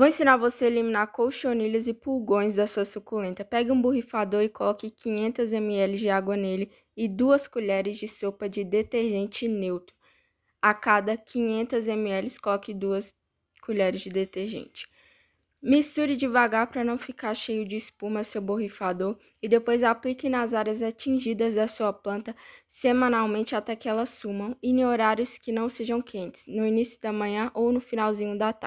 Vou ensinar você a eliminar colchonilhas e pulgões da sua suculenta. Pegue um borrifador e coloque 500 ml de água nele e 2 colheres de sopa de detergente neutro. A cada 500 ml, coloque 2 colheres de detergente. Misture devagar para não ficar cheio de espuma seu borrifador e depois aplique nas áreas atingidas da sua planta semanalmente até que elas sumam e em horários que não sejam quentes, no início da manhã ou no finalzinho da tarde.